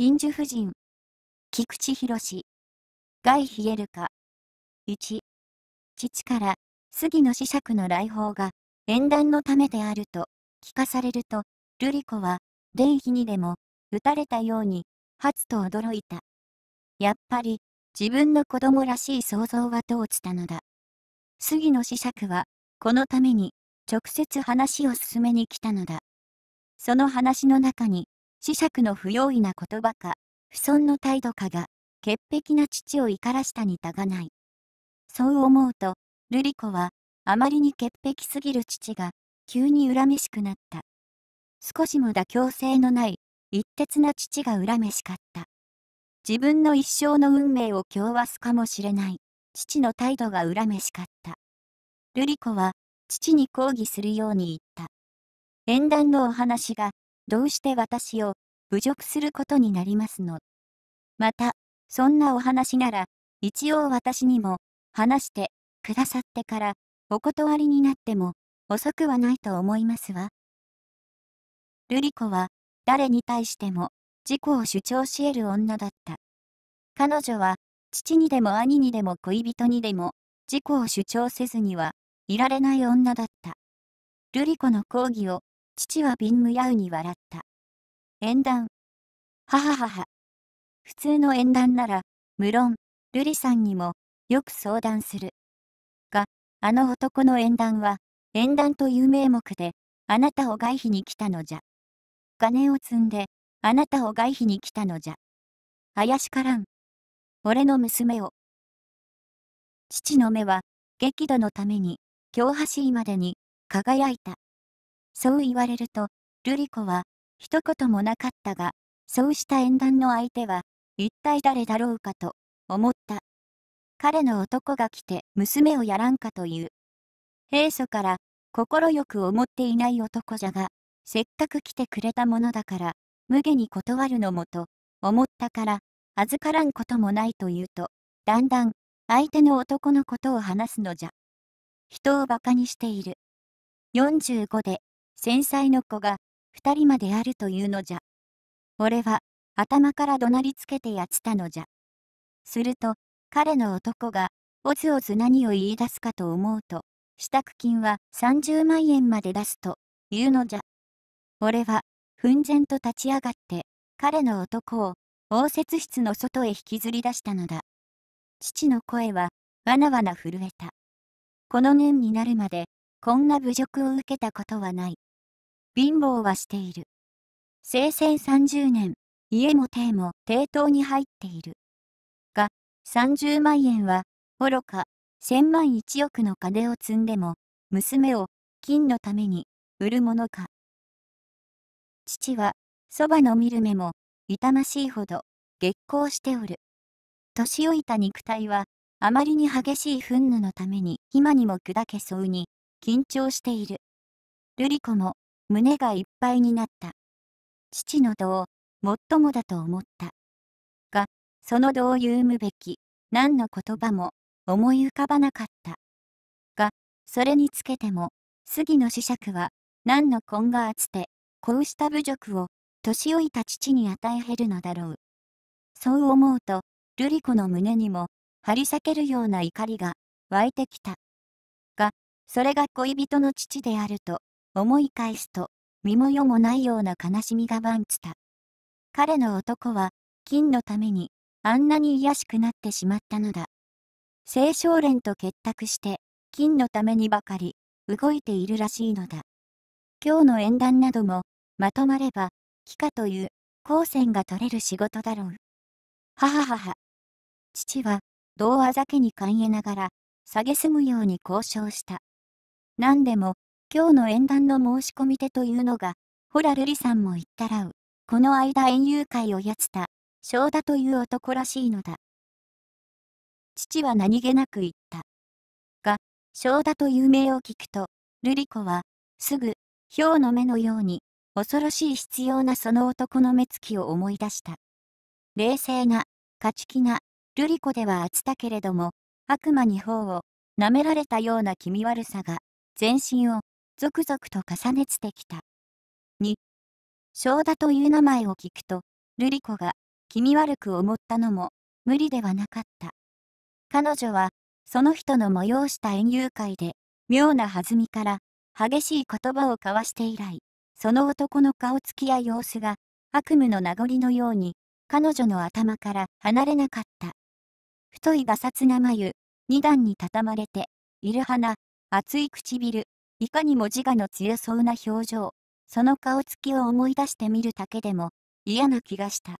真珠夫人、菊池博イ・冷えるか。1、父から杉野子爵の来訪が縁談のためであると聞かされると、瑠璃子は、伝妃にでも、撃たれたように、初と驚いた。やっぱり、自分の子供らしい想像は通ったのだ。杉野子爵は、このために、直接話を進めに来たのだ。その話の中に、子爵の不用意な言葉か、不尊の態度かが、潔癖な父を怒らしたにたがない。そう思うと、瑠璃子は、あまりに潔癖すぎる父が、急に恨めしくなった。少しも妥協性のない、一徹な父が恨めしかった。自分の一生の運命を狂わすかもしれない、父の態度が恨めしかった。瑠璃子は、父に抗議するように言った。縁談のお話が、どうして私を侮辱することになりますの。また、そんなお話なら、一応私にも、話してくださってから、お断りになっても、遅くはないと思いますわ。ルリ子は、誰に対しても、事故を主張し得る女だった。彼女は、父にでも兄にでも恋人にでも、事故を主張せずには、いられない女だった。ルリ子の講義を、父はンむやうに笑った。縁談。はははは。普通の縁談なら、無論、瑠璃さんにも、よく相談する。が、あの男の縁談は、縁談という名目で、あなたを外費に来たのじゃ。金を積んで、あなたを外費に来たのじゃ。怪しからん。俺の娘を。父の目は、激怒のために、京橋までに、輝いた。そう言われると、瑠璃子は、一言もなかったが、そうした縁談の相手は、一体誰だろうかと、思った。彼の男が来て娘をやらんかという。平素から、快く思っていない男じゃが、せっかく来てくれたものだから、無下に断るのもと、思ったから、預からんこともないというと、だんだん、相手の男のことを話すのじゃ。人を馬鹿にしている。45で、繊細の子が、二人まであるというのじゃ。俺は、頭から怒鳴りつけてやってたのじゃ。すると、彼の男が、おずおず何を言い出すかと思うと、支度金は30万円まで出すと、いうのじゃ。俺は、奮然と立ち上がって、彼の男を、応接室の外へ引きずり出したのだ。父の声は、わなわな震えた。この年になるまで、こんな侮辱を受けたことはない。貧乏はしている。生鮮30年、家も手も抵当に入っている。が、30万円は、愚か、千万一億の金を積んでも、娘を金のために売るものか。父は、そばの見る目も、痛ましいほど、激光しておる。年老いた肉体は、あまりに激しい憤怒のために、今にも砕けそうに、緊張している。瑠璃子も、胸がいっぱいになった。父の道、もっともだと思った。が、その道を言うむべき、何の言葉も思い浮かばなかった。が、それにつけても、杉の子爵は、何の根が厚つて、こうした侮辱を、年老いた父に与えへるのだろう。そう思うと、瑠璃子の胸にも、張り裂けるような怒りが湧いてきた。が、それが恋人の父であると、思い返すと、身も世もないような悲しみがんつた。彼の男は、金のために、あんなに卑しくなってしまったのだ。青少年と結託して、金のためにばかり、動いているらしいのだ。今日の縁談なども、まとまれば、帰化という、光線が取れる仕事だろう。はははは。父は、童話酒けに勘えながら、下げむように交渉した。何でも、今日の演談の申し込み手というのが、ほら瑠璃さんも言ったらう、この間園遊会をやつた、正田という男らしいのだ。父は何気なく言った。が、正田という名を聞くと、瑠璃子は、すぐ、うの目のように、恐ろしい必要なその男の目つきを思い出した。冷静な、勝ち気な、瑠璃子ではあったけれども、悪魔に頬を、舐められたような気味悪さが、全身を、続々と重ねつてきた。2、正田という名前を聞くと、瑠璃子が気味悪く思ったのも無理ではなかった。彼女は、その人の催した園遊会で、妙な弾みから激しい言葉を交わして以来、その男の顔つきや様子が悪夢の名残のように彼女の頭から離れなかった。太いがさつな眉、二段に畳まれて、いる花、厚い唇、いかにも自我の強そうな表情、その顔つきを思い出してみるだけでも嫌な気がした。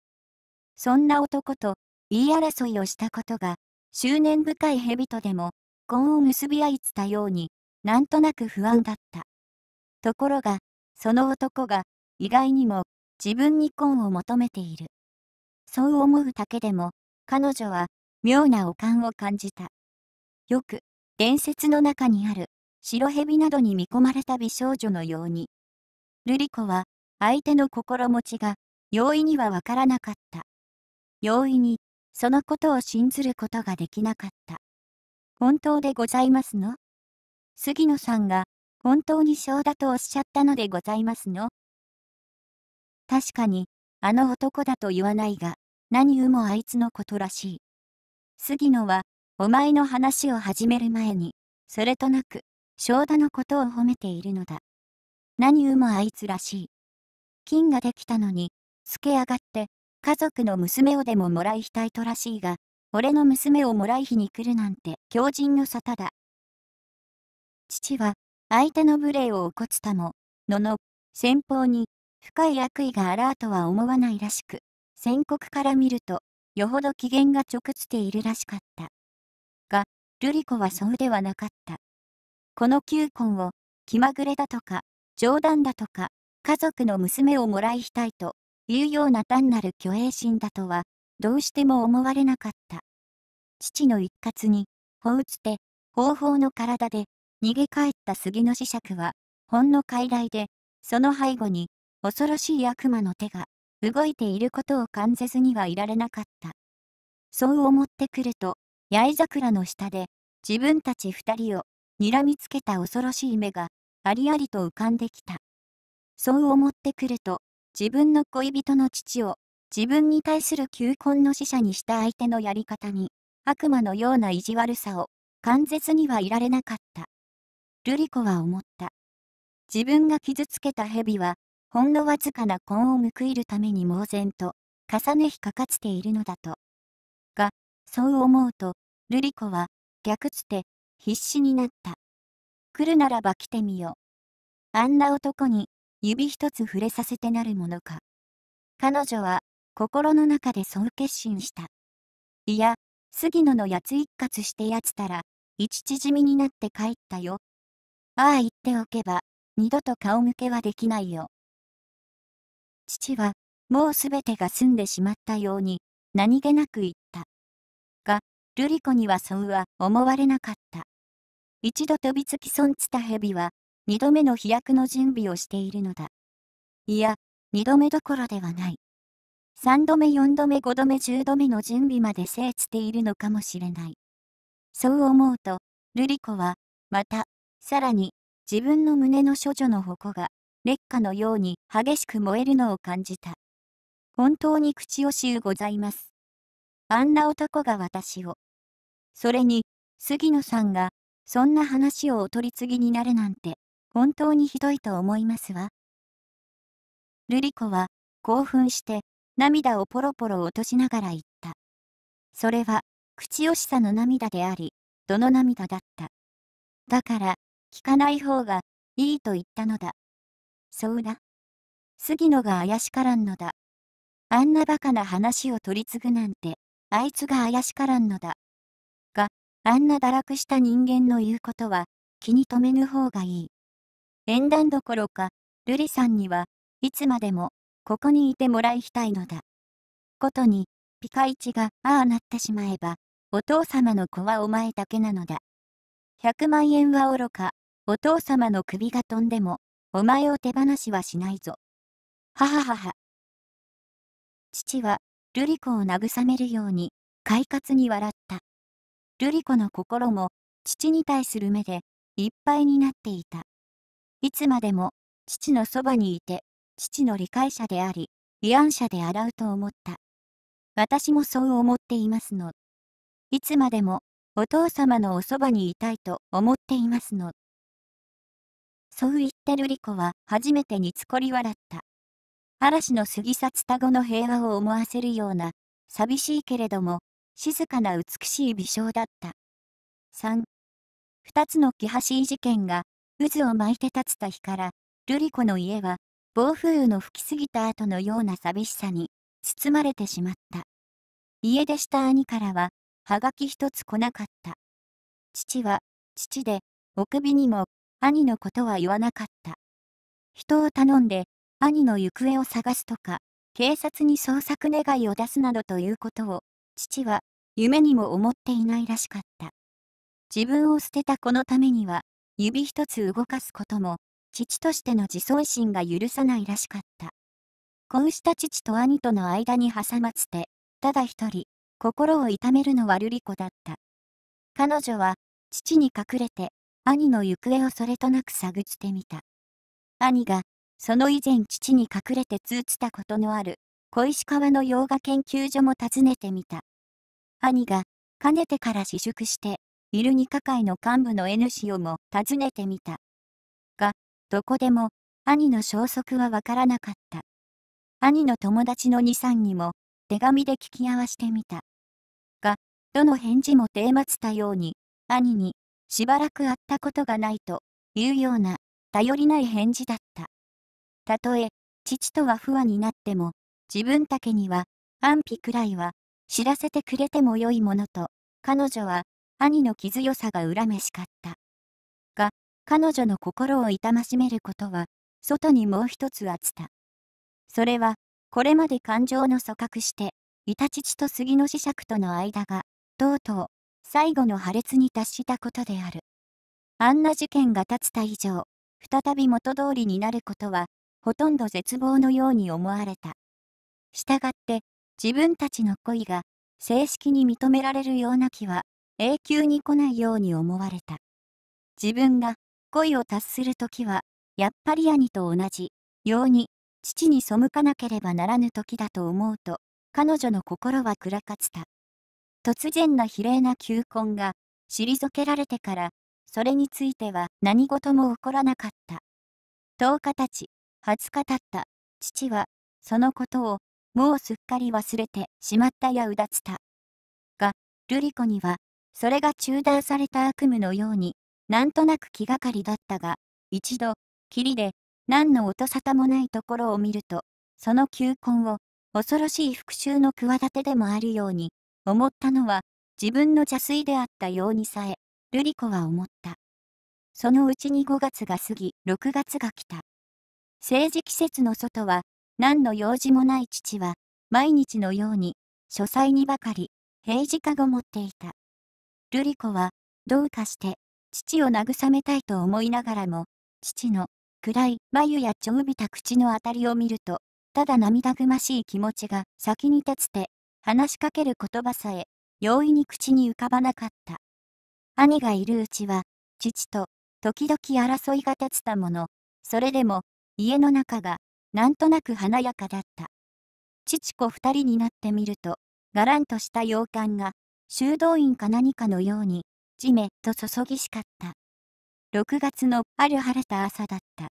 そんな男と言い争いをしたことが、執念深い蛇とでも、根を結び合いつたように、なんとなく不安だった。ところが、その男が、意外にも、自分に根を求めている。そう思うだけでも、彼女は、妙な悪感を感じた。よく、伝説の中にある、白蛇などに見込まれた美少女のように。瑠璃子は、相手の心持ちが、容易にはわからなかった。容易に、そのことを信ずることができなかった。本当でございますの杉野さんが、本当に小だとおっしゃったのでございますの確かに、あの男だと言わないが、何うもあいつのことらしい。杉野は、お前の話を始める前に、それとなく、正田のことを褒めているのだ。何ゆもあいつらしい。金ができたのに、つけ上がって、家族の娘をでももらいたいとらしいが、俺の娘をもらい日に来るなんて狂人の沙汰だ。父は、相手の無礼を起こつたも、のの、先方に、深い悪意があらあとは思わないらしく、宣告から見ると、よほど機嫌が直つているらしかった。が、瑠璃子はそうではなかった。この球根を気まぐれだとか冗談だとか家族の娘をもらいたいというような単なる虚栄心だとはどうしても思われなかった父の一括に放置つて方法の体で逃げ帰った杉の磁石はほんの傀儡でその背後に恐ろしい悪魔の手が動いていることを感じずにはいられなかったそう思ってくると八重桜の下で自分たち二人を睨みつけた恐ろしい目が、ありありと浮かんできた。そう思ってくると、自分の恋人の父を、自分に対する求婚の使者にした相手のやり方に、悪魔のような意地悪さを、完絶にはいられなかった。ルリ子は思った。自分が傷つけた蛇は、ほんのわずかな根を報いるために猛然と、重ねひかかつているのだと。が、そう思うと、ルリ子は、逆つて、必死になった。来るならば来てみよ。あんな男に指一つ触れさせてなるものか。彼女は心の中でそう決心した。いや、杉野のやつ一括してやつたら、ち縮みになって帰ったよ。ああ言っておけば、二度と顔向けはできないよ。父は、もうすべてが済んでしまったように、何気なく言った。が、瑠璃子にはそうは思われなかった。一度飛びつき損つた蛇は、二度目の飛躍の準備をしているのだ。いや、二度目どころではない。三度目、四度目、五度目、十度目の準備まで精つているのかもしれない。そう思うと、ルリ子は、また、さらに、自分の胸の処女の矛が、劣化のように激しく燃えるのを感じた。本当に口惜しゅうございます。あんな男が私を。それに、杉野さんがそんな話をお取り次ぎになるなんて、本当にひどいと思いますわ。瑠璃子は、興奮して、涙をポロポロ落としながら言った。それは、口惜しさの涙であり、どの涙だった。だから、聞かない方が、いいと言ったのだ。そうだ。杉野が怪しからんのだ。あんなバカな話を取り次ぐなんて、あいつが怪しからんのだ。あんな堕落した人間の言うことは、気に留めぬ方がいい。縁談どころか、瑠璃さんには、いつまでも、ここにいてもらいたいのだ。ことに、ピカイチが、ああなってしまえば、お父様の子はお前だけなのだ。100万円はおろか、お父様の首が飛んでも、お前を手放しはしないぞ。はははは。父は、瑠璃子を慰めるように、快活に笑った。瑠璃子の心も父に対する目でいっぱいになっていた。いつまでも父のそばにいて、父の理解者であり、慰安者で洗うと思った。私もそう思っていますの。いつまでもお父様のおそばにいたいと思っていますの。そう言って瑠璃子は初めてにつこり笑った。嵐の過ぎ去った後の平和を思わせるような、寂しいけれども静かな美しい微笑だった。3. 二つのキハシ事件が渦を巻いて立つた日から、ルリ子の家は暴風雨の吹き過ぎた後のような寂しさに包まれてしまった。家出した兄からは、はがき一つ来なかった。父は、父で、お首にも、兄のことは言わなかった。人を頼んで、兄の行方を探すとか、警察に捜索願いを出すなどということを、父は、夢にも思っていないらしかった。自分を捨てた子のためには、指一つ動かすことも、父としての自尊心が許さないらしかった。こうした父と兄との間に挟まつて、ただ一人、心を痛めるのは瑠璃子だった。彼女は、父に隠れて、兄の行方をそれとなく探ってみた。兄が、その以前父に隠れて通じたことのある、小石川の洋画研究所も訪ねてみた。兄が、かねてから私塾して、いる二課会の幹部の N 氏をも訪ねてみた。が、どこでも、兄の消息はわからなかった。兄の友達の二三にも、手紙で聞き合わしてみた。が、どの返事も出まつたように、兄に、しばらく会ったことがないと、いうような、頼りない返事だった。たとえ、父とは不和になっても、自分だけには、安否くらいは、知らせてくれても良いものと、彼女は兄の気強さが恨めしかった。が、彼女の心を痛ましめることは、外にもう一つあった。それは、これまで感情の組閣して、いたチと杉の磁石との間が、とうとう、最後の破裂に達したことである。あんな事件が立つた以上、再び元通りになることは、ほとんど絶望のように思われた。したがって、自分たちの恋が正式に認められるような気は永久に来ないように思われた。自分が恋を達する時は、やっぱり兄と同じように父に背かなければならぬ時だと思うと、彼女の心は暗かつた。突然の比例な求婚が退けられてから、それについては何事も起こらなかった。10日たち、20日たった、父は、そのことをもうすっかり忘れてしまったやうだつた。が、ルリ子には、それが中断された悪夢のように、なんとなく気がかりだったが、一度、霧で、何の音沙汰もないところを見ると、その球根を、恐ろしい復讐の企てでもあるように、思ったのは、自分の邪水であったようにさえ、ルリ子は思った。そのうちに5月が過ぎ、6月が来た。政治季節の外は、何の用事もない父は、毎日のように、書斎にばかり、平時かご持っていた。瑠璃子は、どうかして、父を慰めたいと思いながらも、父の、暗い眉やちょうびた口のあたりを見ると、ただ涙ぐましい気持ちが先に立つて、話しかける言葉さえ、容易に口に浮かばなかった。兄がいるうちは、父と、時々争いが立つたもの、それでも、家の中がなんとなく華やかだった。父子二人になってみると、がらんとした洋館が、修道院か何かのように、じめと注ぎしかった。6月のある晴れた朝だった。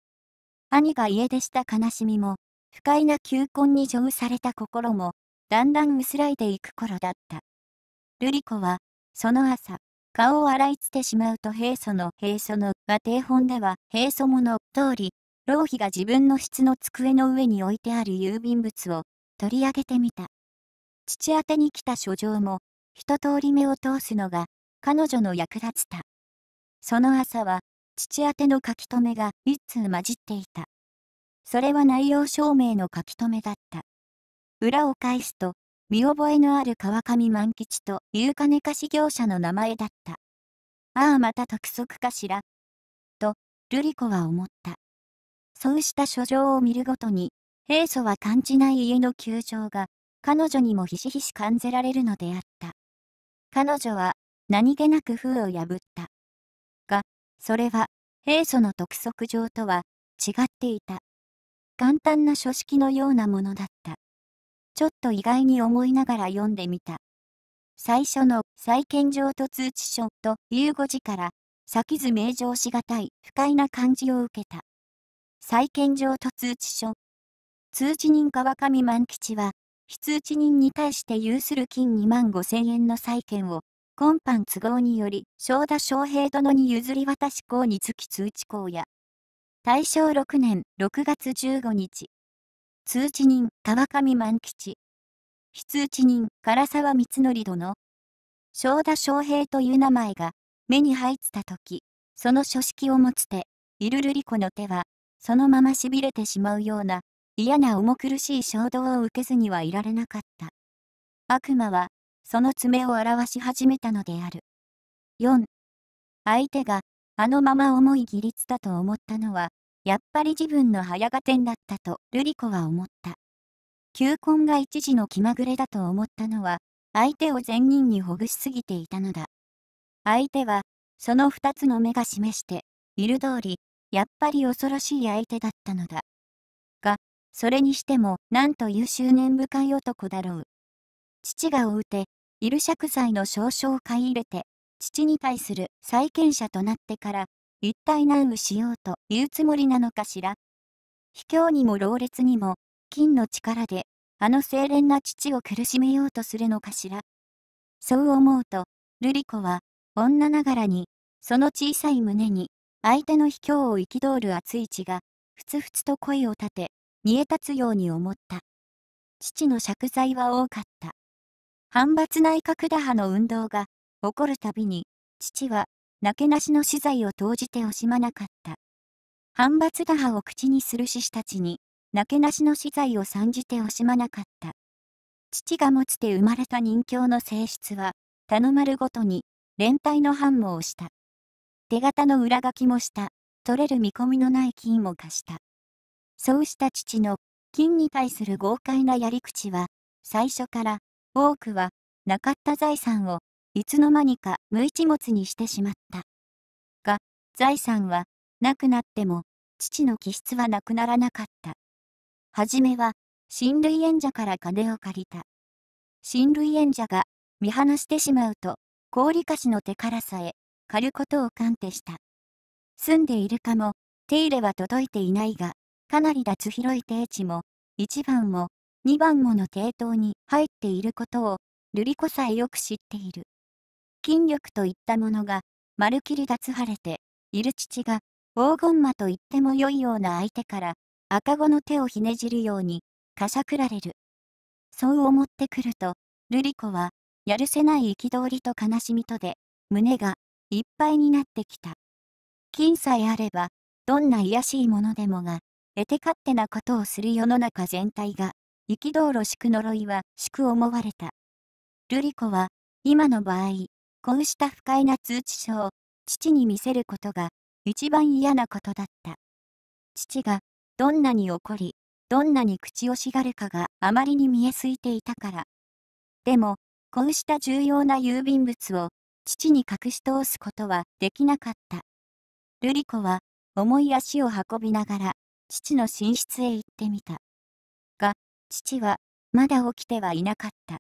兄が家出した悲しみも、不快な求婚に乗された心も、だんだん薄らいでいく頃だった。瑠璃子は、その朝、顔を洗いつてしまうと平素の平素のが定本では平素もの通り老妃が自分の室の机の上に置いてある郵便物を取り上げてみた。父宛に来た書状も、一通り目を通すのが、彼女の役立つた。その朝は、父宛の書き留めが一通混じっていた。それは内容証明の書き留めだった。裏を返すと、見覚えのある川上万吉と夕金貸し業者の名前だった。ああまた督促かしら。と、瑠璃子は思った。そうした書状を見るごとに、平素は感じない家の窮状が、彼女にもひしひし感じられるのであった。彼女は、何気なく封を破った。が、それは、平素の督促状とは、違っていた。簡単な書式のようなものだった。ちょっと意外に思いながら読んでみた。最初の再建状と通知書という語字から、先ず名状しがたい不快な感じを受けた。再建上と通知書。通知人川上万吉は、非通知人に対して有する金2万5千円の債権を、今般都合により、正田昌平殿に譲り渡し公につき通知公や、大正6年6月15日、通知人川上万吉、非通知人唐沢光則殿、正田昌平という名前が目に入ったとき、その書式を持つ手、イルルリコの手は、そのまましびれてしまうような嫌な重苦しい衝動を受けずにはいられなかった。悪魔はその爪を表し始めたのである。4相手があのまま重い義律だと思ったのはやっぱり自分の早が点だったとルリコは思った。求婚が一時の気まぐれだと思ったのは相手を善人にほぐしすぎていたのだ。相手はその2つの目が示している通りやっぱり恐ろしい相手だったのだ。が、それにしても、なんという執念深い男だろう。父が追うて、イル釈罪の証書を買い入れて、父に対する債権者となってから、一体何をしようというつもりなのかしら。卑怯にも老烈にも、金の力で、あの清廉な父を苦しめようとするのかしら。そう思うと、瑠璃子は、女ながらに、その小さい胸に相手の卑怯を憤る熱い血が、ふつふつと声を立て、煮え立つように思った。父の借罪は多かった。反発内閣打破の運動が起こるたびに、父は、なけなしの死罪を投じて惜しまなかった。反発打破を口にする志士たちに、なけなしの死罪を参じて惜しまなかった。父が持つて生まれた人形の性質は、頼まるごとに、連帯の反応をした。手形の裏書きもした、取れる見込みのない金も貸した。そうした父の金に対する豪快なやり口は、最初から多くはなかった財産をいつの間にか無一物にしてしまった。が、財産はなくなっても父の気質はなくならなかった。はじめは親類縁者から金を借りた。親類縁者が見放してしまうと、氷貸しの手からさえ狩ることを鑑定した。住んでいるかも、手入れは届いていないが、かなり脱広い低地も、1番も、2番もの低等に入っていることを、瑠璃子さえよく知っている。筋力といったものが、まるきり脱腫れて、いる父が、黄金馬と言っても良いような相手から、赤子の手をひねじるように、かしゃくられる。そう思ってくると、瑠璃子は、やるせない憤りと悲しみとで、胸がいっぱいになってきた。金さえあれば、どんな卑しいものでもが、得て勝手なことをする世の中全体が、憤ろしく呪いは、しく思われた。ルリ子は、今の場合、こうした不快な通知書を、父に見せることが、一番嫌なことだった。父が、どんなに怒り、どんなに口をしがるかがあまりに見えすいていたから。でも、こうした重要な郵便物を父に隠し通すことはできなかった。瑠璃子は重い足を運びながら父の寝室へ行ってみた。が、父はまだ起きてはいなかった。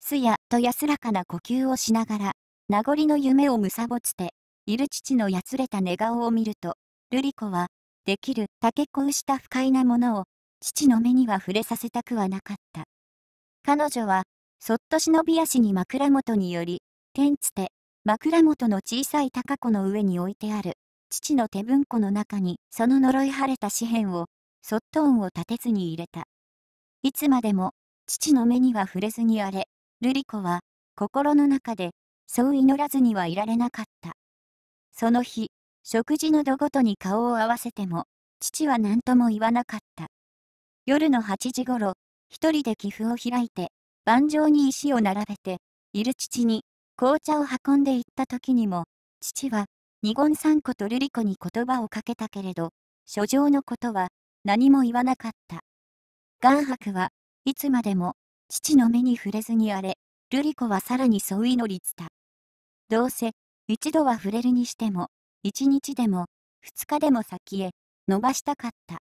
すやと安らかな呼吸をしながら、名残の夢をむさぼつて、いる父のやつれた寝顔を見ると、瑠璃子は、できる竹けこうした不快なものを、父の目には触れさせたくはなかった。彼女は、そっと忍び足に枕元により、天つて、枕元の小さい高子の上に置いてある、父の手文庫の中にその呪い晴れた紙幣を、そっと音を立てずに入れた。いつまでも、父の目には触れずにあれ、瑠璃子は、心の中で、そう祈らずにはいられなかった。その日、食事の度ごとに顔を合わせても、父は何とも言わなかった。夜の8時ごろ、一人で寄付を開いて、盤上に石を並べて、いる父に、紅茶を運んでいった時にも、父は、二言三個と瑠璃子に言葉をかけたけれど、書状のことは、何も言わなかった。元クはいつまでも、父の目に触れずに荒れ、瑠璃子はさらにそう祈りつた。どうせ、一度は触れるにしても、一日でも、二日でも先へ、伸ばしたかった。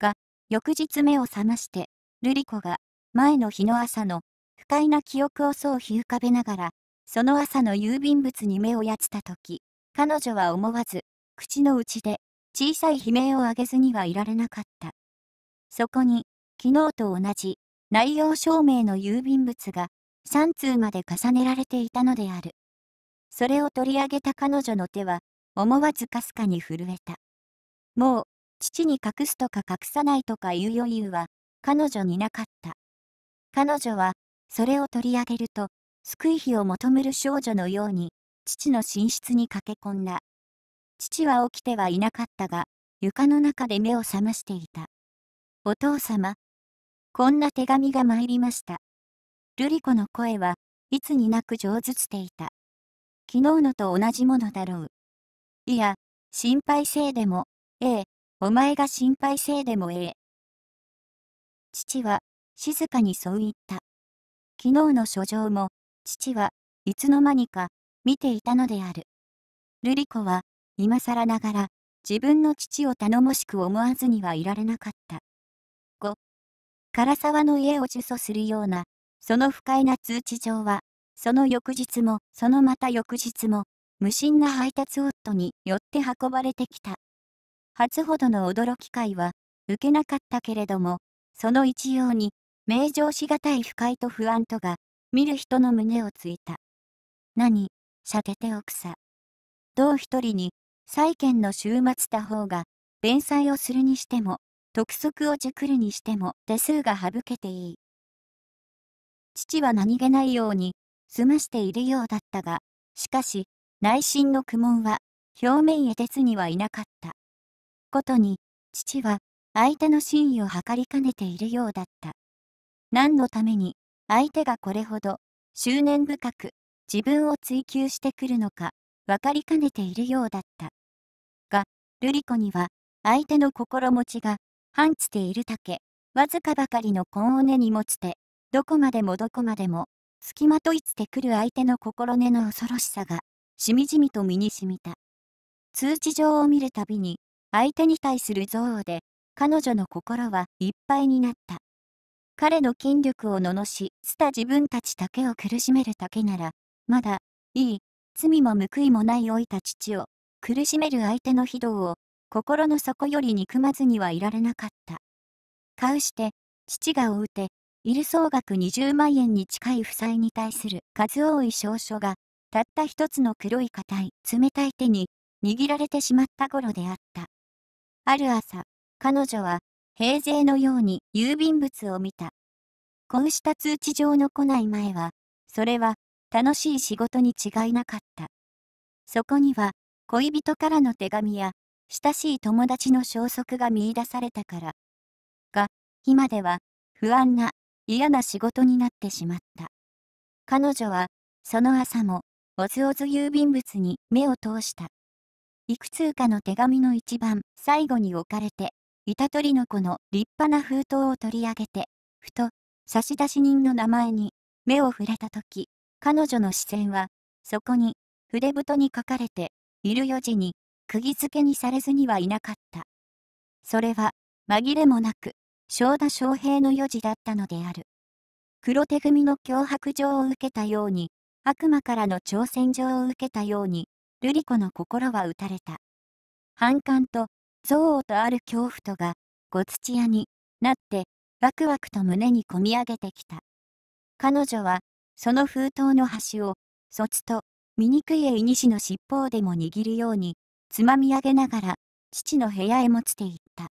が、翌日目を覚まして、瑠璃子が、前の日の朝の、不快な記憶をそうひ浮かべながら、その朝の郵便物に目をやった時、彼女は思わず、口の内で、小さい悲鳴を上げずにはいられなかった。そこに、昨日と同じ、内容証明の郵便物が、3通まで重ねられていたのである。それを取り上げた彼女の手は、思わずかすかに震えた。もう、父に隠すとか隠さないとかいう余裕は、彼女になかった。彼女は、それを取り上げると、救い日を求める少女のように、父の寝室に駆け込んだ。父は起きてはいなかったが、床の中で目を覚ましていた。お父様、こんな手紙が参りました。ルリ子の声はいつになく上手つていた。昨日のと同じものだろう。いや、心配せいでも、ええ、お前が心配せいでもええ。父は、静かにそう言った。昨日の書状も、父はいつの間にか見ていたのである。瑠璃子は今更ながら自分の父を頼もしく思わずにはいられなかった。5. 唐沢の家を呪詛するような、その不快な通知状は、その翌日もそのまた翌日も、無心な配達夫によって運ばれてきた。初ほどの驚き会は、受けなかったけれども、その一様に、名状しがたい不快と不安とが、見る人の胸をついた。何、しゃげておくさ。う一人に、債権の終末た方が、弁済をするにしても、督促を熟るにしても、手数が省けていい。父は何気ないように、済ましているようだったが、しかし、内心の苦悶は、表面へ鉄にはいなかった。ことに、父は、相手の真意を図りかねているようだった。何のために、相手がこれほど執念深く自分を追求してくるのか分かりかねているようだった。が、ルリ子には相手の心持ちが半つているだけ、わずかばかりの根を根に持ちて、どこまでもどこまでも、つきまといつてくる相手の心根の恐ろしさが、しみじみと身にしみた。通知状を見るたびに、相手に対する憎悪で、彼女の心はいっぱいになった。彼の筋力を罵した自分たちだけを苦しめるだけなら、まだ、いい、罪も報いもない老いた父を、苦しめる相手の非道を、心の底より憎まずにはいられなかった。かうして、父が追うて、いる総額20万円に近い負債に対する数多い証書が、たった一つの黒い硬い、冷たい手に、握られてしまった頃であった。ある朝、彼女は、平成のように郵便物を見た。こうした通知状の来ない前は、それは楽しい仕事に違いなかった。そこには、恋人からの手紙や、親しい友達の消息が見いだされたから。が、今では、不安な、嫌な仕事になってしまった。彼女は、その朝も、おずおず郵便物に目を通した。いくつかの手紙の一番最後に置かれて板取りの子の立派な封筒を取り上げて、ふと、差出人の名前に、目を触れたとき、彼女の視線は、そこに、筆太に書かれて、いる四字に、釘付けにされずにはいなかった。それは、紛れもなく、正田昌平の四字だったのである。黒手組の脅迫状を受けたように、悪魔からの挑戦状を受けたように、瑠璃子の心は打たれた。反感と憎悪とある恐怖とが、ご土屋になって、ワクワクと胸にこみ上げてきた。彼女は、その封筒の端を、そつと、醜いにしの尻尾でも握るように、つまみ上げながら、父の部屋へ持ちていった。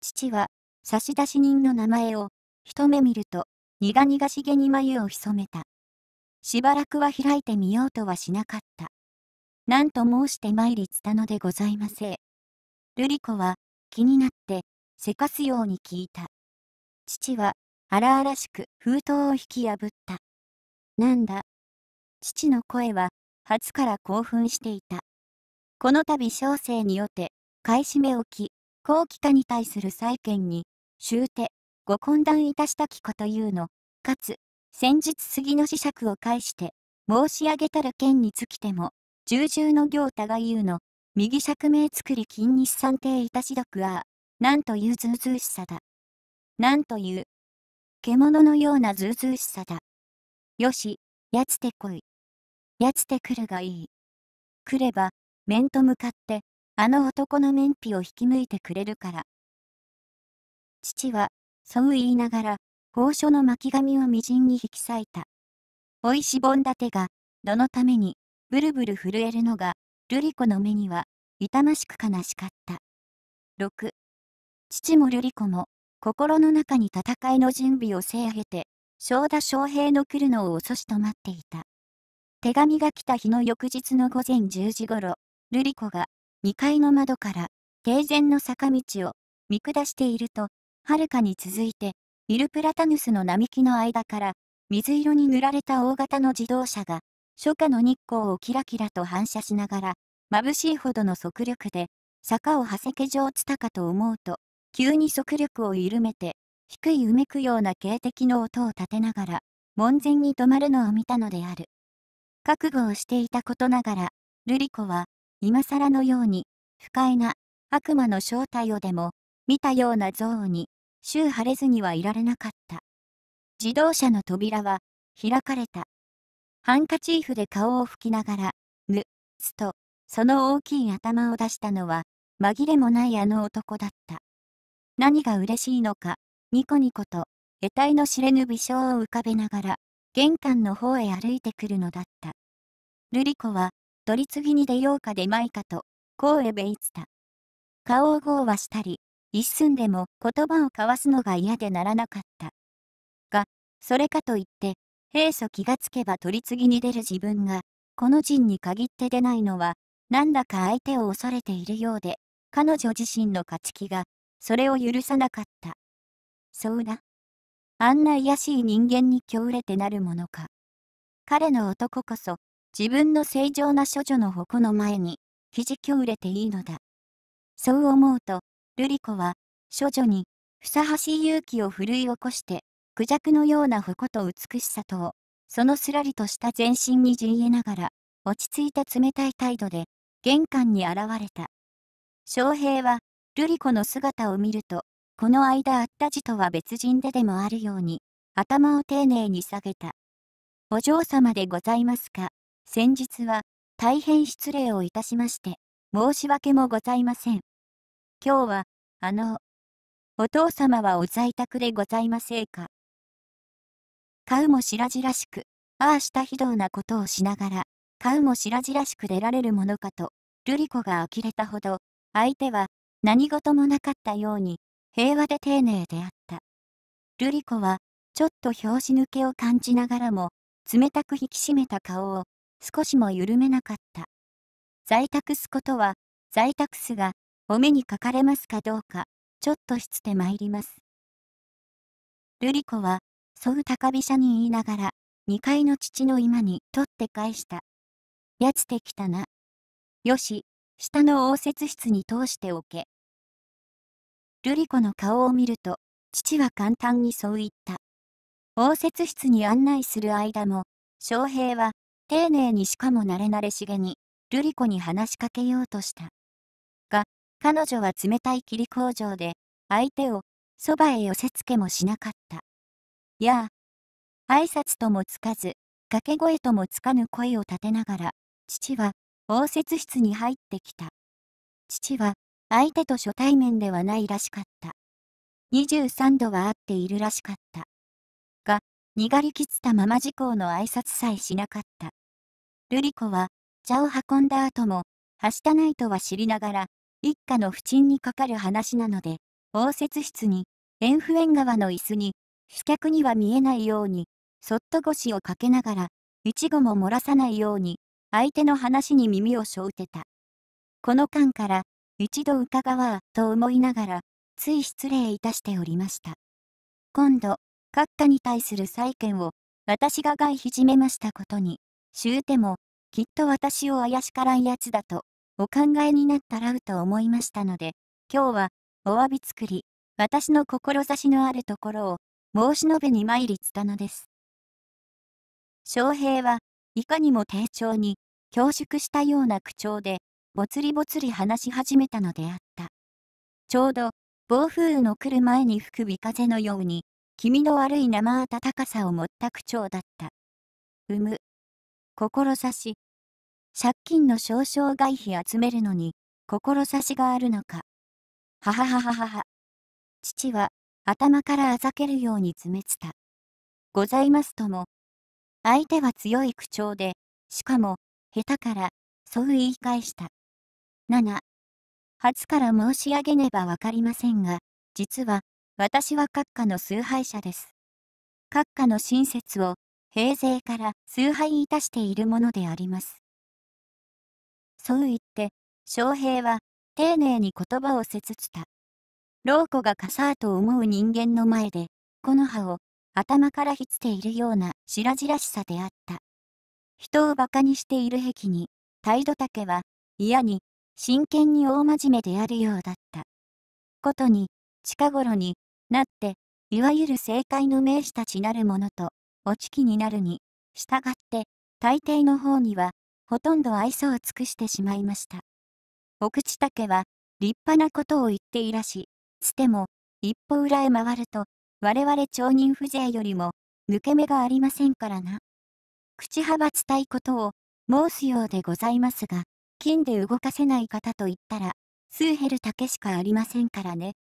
父は、差出人の名前を、一目見ると、苦々しげに眉を潜めた。しばらくは開いてみようとはしなかった。何と申して参りつたのでございません。瑠璃子は気になってせかすように聞いた。父は荒々しく封筒を引き破った。なんだ。父の声は初から興奮していた。この度小生によって買い占め置き、後期化に対する債権に、終手、ご懇談いたしたきこというの、かつ、先日杉の磁石を介して、申し上げたる件につきても、重々の行多が言うの、右釈明作り金日産定いたし毒あなんというずうずうしさだ。なんという。獣のようなずうずうしさだ。よし、やつてこい。やつてくるがいい。来れば、面と向かって、あの男の面皮を引き抜いてくれるから。父は、そう言いながら、宝書の巻紙をみじんに引き裂いた。おいしぼんだてが、どのために、ブルブル震えるのが、瑠璃子の目には痛ましく悲しかった6父も瑠璃子も心の中に戦いの準備をせあげて正田翔平の来るのを遅しと待っていた手紙が来た日の翌日の午前10時ごろ瑠璃子が2階の窓から停前の坂道を見下しているとはるかに続いてイルプラタヌスの並木の間から水色に塗られた大型の自動車が初夏の日光をキラキラと反射しながら、眩しいほどの速力で、坂をはせけ上つたかと思うと、急に速力を緩めて、低いうめくような警笛の音を立てながら、門前に止まるのを見たのである。覚悟をしていたことながら、瑠璃子は、今更のように、不快な、悪魔の正体をでも、見たような憎悪に、周晴れずにはいられなかった。自動車の扉は、開かれた。ハンカチーフで顔を拭きながら、ぬ、すと、その大きい頭を出したのは、紛れもないあの男だった。何が嬉しいのか、ニコニコと、得体の知れぬ微笑を浮かべながら、玄関の方へ歩いてくるのだった。瑠璃子は、取り次ぎに出ようか出まいかと、こうへべいつた。顔を豪はしたり、一寸でも言葉を交わすのが嫌でならなかった。が、それかといって、平素気がつけば取り次ぎに出る自分が、この陣に限って出ないのは、なんだか相手を恐れているようで、彼女自身の勝ち気が、それを許さなかった。そうだ。あんな卑しい人間に恐れてなるものか。彼の男こそ、自分の正常な処女の矛の前に、肘恐れていいのだ。そう思うと、ルリ子は、処女に、ふさはしい勇気を奮い起こして、孔雀のような矛と美しさと、そのすらりとした全身に陣えながら、落ち着いた冷たい態度で、玄関に現れた。翔平は、瑠璃子の姿を見ると、この間あった字とは別人ででもあるように、頭を丁寧に下げた。お嬢様でございますか。先日は、大変失礼をいたしまして、申し訳もございません。今日は、あの、お父様はお在宅でございませんか。買うも白々しく、ああした非道なことをしながら、買うも白々しく出られるものかと、瑠璃子が呆れたほど、相手は何事もなかったように、平和で丁寧であった。瑠璃子は、ちょっと拍子抜けを感じながらも、冷たく引き締めた顔を、少しも緩めなかった。在宅すことは、在宅すが、お目にかかれますかどうか、ちょっとしつてまいります。瑠璃子は、そう高飛車に言いながら、2階の父の今に取って返した。やつてきたな。よし、下の応接室に通しておけ。瑠璃子の顔を見ると、父は簡単にそう言った。応接室に案内する間も、翔平は、丁寧にしかも慣れ慣れしげに、瑠璃子に話しかけようとした。が、彼女は冷たい霧工場で、相手を、そばへ寄せつけもしなかった。やあ、挨拶ともつかず、掛け声ともつかぬ声を立てながら、父は、応接室に入ってきた。父は、相手と初対面ではないらしかった。23度は会っているらしかった。が、にがりきったまま事故の挨拶さえしなかった。ルリ子は、茶を運んだ後も、はしたないとは知りながら、一家の不沈にかかる話なので、応接室に、エンフエン川の椅子に、飛脚には見えないように、そっと腰をかけながら、一語も漏らさないように、相手の話に耳を背負てた。この間から、一度伺わあ、と思いながら、つい失礼いたしておりました。今度、閣下に対する債権を、私が害ひじめましたことに、終ても、きっと私を怪しからんやつだと、お考えになったらうと思いましたので、今日は、お詫び作り、私の志のあるところを、申し述べに参りつたのです。昌平はいかにも丁重に恐縮したような口調で、ぼつりぼつり話し始めたのであった。ちょうど、暴風雨の来る前に吹く美風のように、気味の悪い生温かさを持った口調だった。うむ。志。借金の少々外費集めるのに、志があるのか。はははははは。父は、頭からあざけるように詰めつた。ございますとも。相手は強い口調で、しかも、下手から、そう言い返した。7、初から申し上げねばわかりませんが、実は、私は閣下の崇拝者です。閣下の親切を、平勢から崇拝いたしているものであります。そう言って、将兵は、丁寧に言葉をせつつた。老子がかさーと思う人間の前で、木の葉を頭からひつているような白々しさであった。人を馬鹿にしている壁に、態度竹は、嫌に、真剣に大真面目であるようだった。ことに、近頃になって、いわゆる政界の名士たちなるものと、お知きになるに、従って、大抵の方には、ほとんど愛想を尽くしてしまいました。お口竹は、立派なことを言っていらし、つても、一歩裏へ回ると、我々町人風情よりも、抜け目がありませんからな。口幅伝いことを、申すようでございますが、金で動かせない方といったら、数ヘルだけしかありませんからね。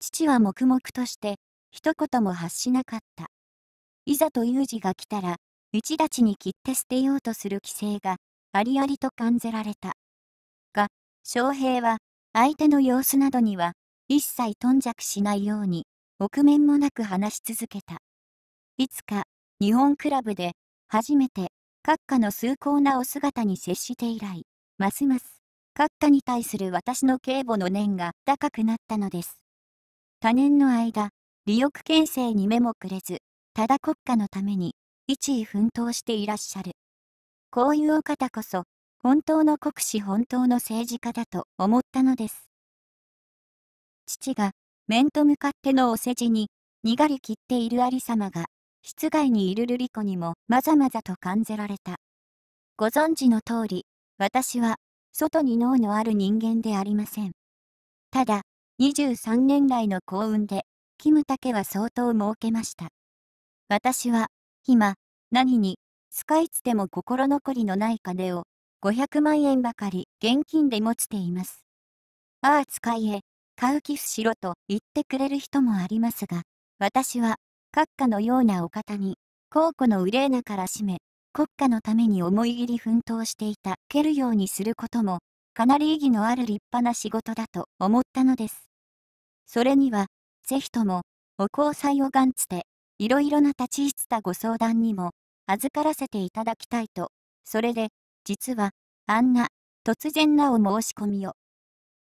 父は黙々として、一言も発しなかった。いざという字が来たら、一立ちに切って捨てようとする規制が、ありありと感じられた。が、翔平は、相手の様子などには一切頓着しないように臆面もなく話し続けたいつか日本クラブで初めて閣下の崇高なお姿に接して以来ますます閣下に対する私の警護の念が高くなったのです多年の間利欲形成に目もくれずただ国家のために一位奮闘していらっしゃるこういうお方こそ本当の国士本当の政治家だと思ったのです。父が面と向かってのお世辞に、にがりきっている有様が、室外にいる瑠璃子にもまざまざと感じられた。ご存知の通り、私は、外に脳のある人間でありません。ただ、23年来の幸運で、キムタケは相当儲けました。私は、今、何に、使いつても心残りのない金を500万円ばかり現金で持ちています。ああ使え、買う寄付しろと言ってくれる人もありますが、私は、閣下のようなお方に、皇庫の憂いなから締め、国家のために思い切り奮闘していた、蹴るようにすることも、かなり意義のある立派な仕事だと思ったのです。それには、ぜひとも、お交際を願つて、いろいろな立ち入ったご相談にも、預からせていただきたいと、それで、実は、あんな、突然なお申し込みを。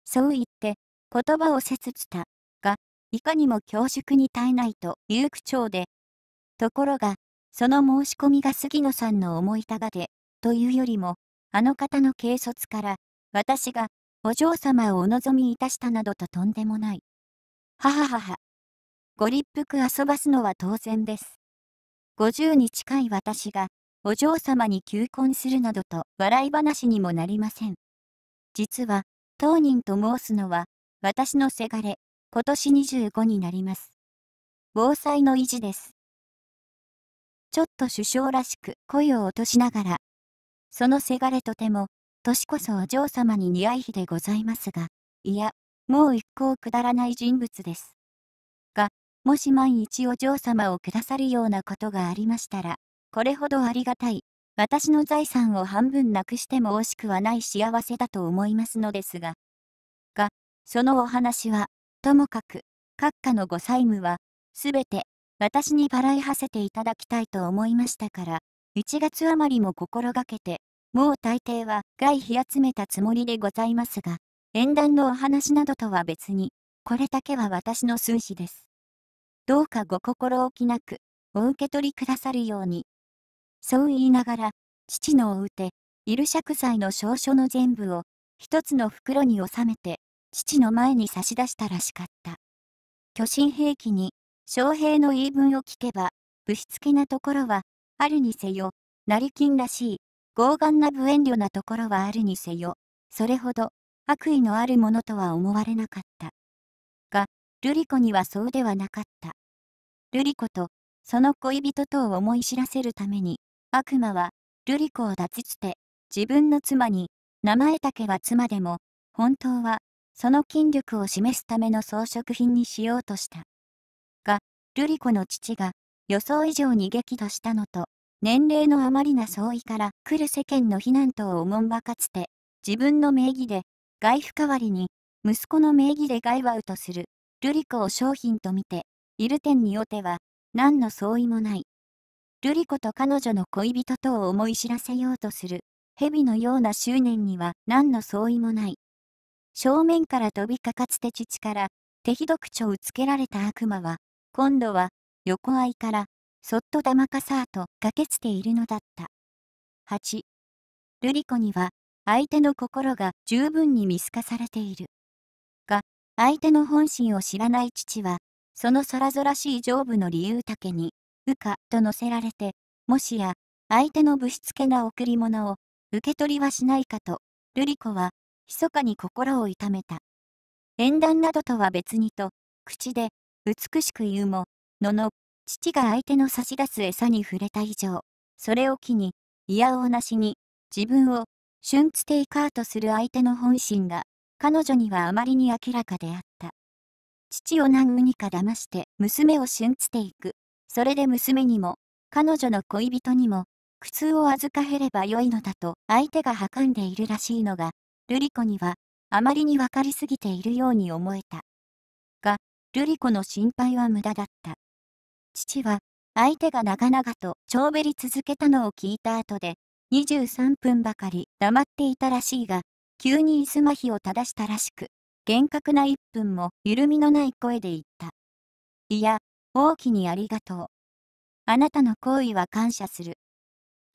そう言って、言葉を切つた、が、いかにも恐縮に耐えないという口調で。ところが、その申し込みが杉野さんの思いたがで、というよりも、あの方の軽率から、私が、お嬢様をお望みいたしたなどととんでもない。はははは。ご立腹遊ばすのは当然です。50に近い私が、お嬢様に求婚するなどと笑い話にもなりません。実は、当人と申すのは、私のせがれ、今年25になります。防災の維持です。ちょっと首相らしく声を落としながら、そのせがれとても、年こそお嬢様に似合い日でございますが、いや、もう一向くだらない人物です。が、もし万一お嬢様をくださるようなことがありましたら、これほどありがたい。私の財産を半分なくしても惜しくはない幸せだと思いますのですが。が、そのお話は、ともかく、閣下のご債務は、すべて、私に払いはせていただきたいと思いましたから、1月余りも心がけて、もう大抵は害費集めたつもりでございますが、縁談のお話などとは別に、これだけは私の寸志です。どうかご心置きなく、お受け取りくださるように、そう言いながら、父のおうて、いる借剤の証書の全部を、一つの袋に収めて、父の前に差し出したらしかった。巨神兵器に、将兵の言い分を聞けば、し質気なところは、あるにせよ、成金らしい、傲岸な無遠慮なところはあるにせよ、それほど、悪意のあるものとは思われなかった。が、ルリ子にはそうではなかった。ルリ子と、その恋人とを思い知らせるために、悪魔は、ルリコを脱きつて、自分の妻に、名前だけは妻でも、本当は、その筋力を示すための装飾品にしようとした。が、ルリコの父が、予想以上に激怒したのと、年齢のあまりな相違から来る世間の非難とをおもんばかつて、自分の名義で、外付代わりに、息子の名義で外はうとする、ルリコを商品と見て、いる点におては、何の相違もない。瑠璃子と彼女の恋人とを思い知らせようとする、蛇のような執念には何の相違もない。正面から飛びかかつて父から、手ひどくちをつけられた悪魔は、今度は、横合いから、そっと玉かさーと駆けつているのだった。8、瑠璃子には、相手の心が十分に見透かされている。が、相手の本心を知らない父は、そのそららしい上部の理由だけに、部下と載せられて、もしや、相手のぶしつけな贈り物を、受け取りはしないかと、瑠璃子は、密かに心を痛めた。縁談などとは別にと、口で、美しく言うも、のの、父が相手の差し出す餌に触れた以上、それを機に、嫌おうなしに、自分を、シュンツテイカーとする相手の本心が、彼女にはあまりに明らかであった。父を何故にか騙して娘をシュンツテイクそれで娘にも、彼女の恋人にも、苦痛を預かればよいのだと相手がはかんでいるらしいのが、ルリ子には、あまりに分かりすぎているように思えた。が、ルリ子の心配は無駄だった。父は、相手が長々と長べり続けたのを聞いた後で、23分ばかり黙っていたらしいが、急に椅子麻痺を正したらしく、厳格な一分も緩みのない声で言った。いや、大きにありがとう。あなたの行為は感謝する。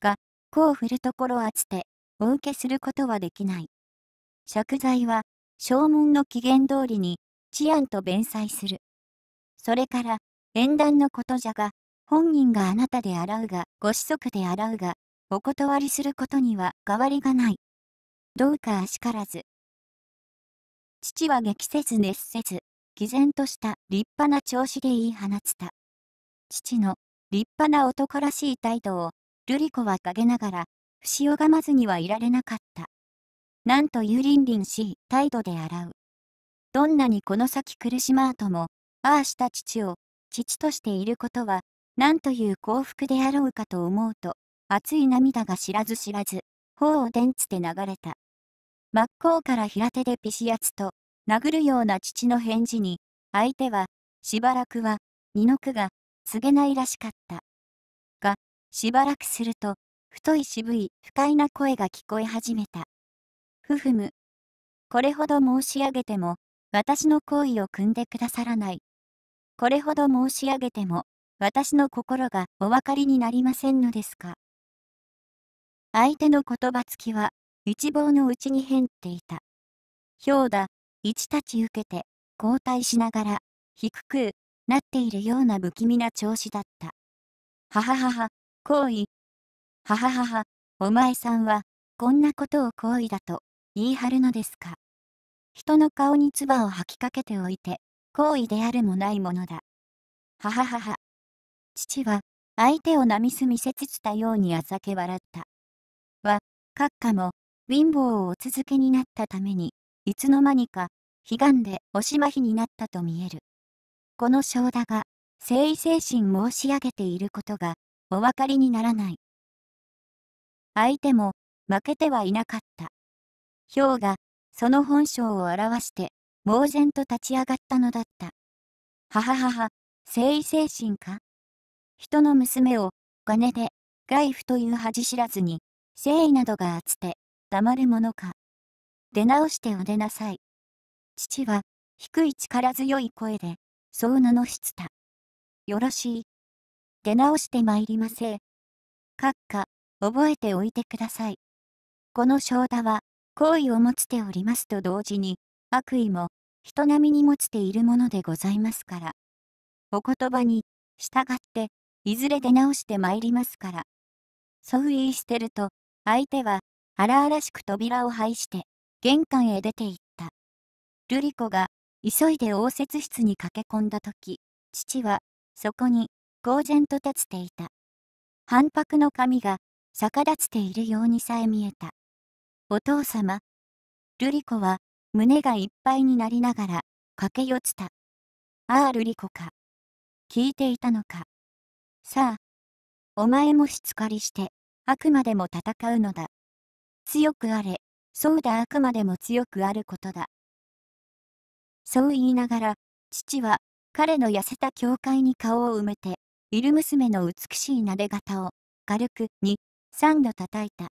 が、こう振るところあつて、お受けすることはできない。借罪は、証文の期限通りに、治安と弁済する。それから、縁談のことじゃが、本人があなたで洗うが、ご子息で洗うが、お断りすることには変わりがない。どうかあしからず。父は激せず熱せず、毅然とした立派な調子で言い放つた。父の立派な男らしい態度を、瑠璃子は陰ながら、不死をがまずにはいられなかった。なんという凛々しい態度で洗う。どんなにこの先苦しまうとも、ああした父を、父としていることは、なんという幸福であろうかと思うと、熱い涙が知らず知らず、頬を伝つて流れた。真っ向から平手でピシアツと、殴るような父の返事に、相手は、しばらくは、二の句が、告げないらしかった。が、しばらくすると、太い渋い不快な声が聞こえ始めた。ふふむ。これほど申し上げても、私の行為を汲んでくださらない。これほど申し上げても、私の心がお分かりになりませんのですか。相手の言葉つきは、一望のうちに変っていた。ひょうだ、一太刀受けて、交代しながら、低くなっているような不気味な調子だった。はははは、好意。はははは、お前さんは、こんなことを好意だと言い張るのですか。人の顔に唾を吐きかけておいて、好意であるもないものだ。はははは。父は、相手をなみすみせつつたようにあざけ笑った。は、閣下も、貧乏をお続けになったために、いつの間にか、悲願でおしまひになったと見える。この正田が、誠意精神申し上げていることが、お分かりにならない。相手も、負けてはいなかった。氷が、その本性を表して、猛然と立ち上がったのだった。はははは、誠意精神か人の娘を、金で、外布という恥知らずに、誠意などがあつて、黙るものか。出直してお出なさい。父は、低い力強い声で、そうのしつた。よろしい。出直してまいりませ閣下、覚えておいてください。この正田は、好意を持つておりますと同時に、悪意も、人並みに持つているものでございますから。お言葉に、従って、いずれ出直してまいりますから。そう言い捨てると、相手は、荒々しく扉を拝して、玄関へ出て行っ瑠璃子が急いで応接室に駆け込んだ時、父はそこに公然と立つていた。反白の髪が逆立つているようにさえ見えた。お父様。瑠璃子は胸がいっぱいになりながら駆け寄つた。ああ瑠璃子か。聞いていたのか。さあ、お前もしつかりして、あくまでも戦うのだ。強くあれ、そうだあくまでも強くあることだ。そう言いながら、父は、彼の痩せた教会に顔を埋めて、いる娘の美しい撫で方を、軽く、に、三度叩いた。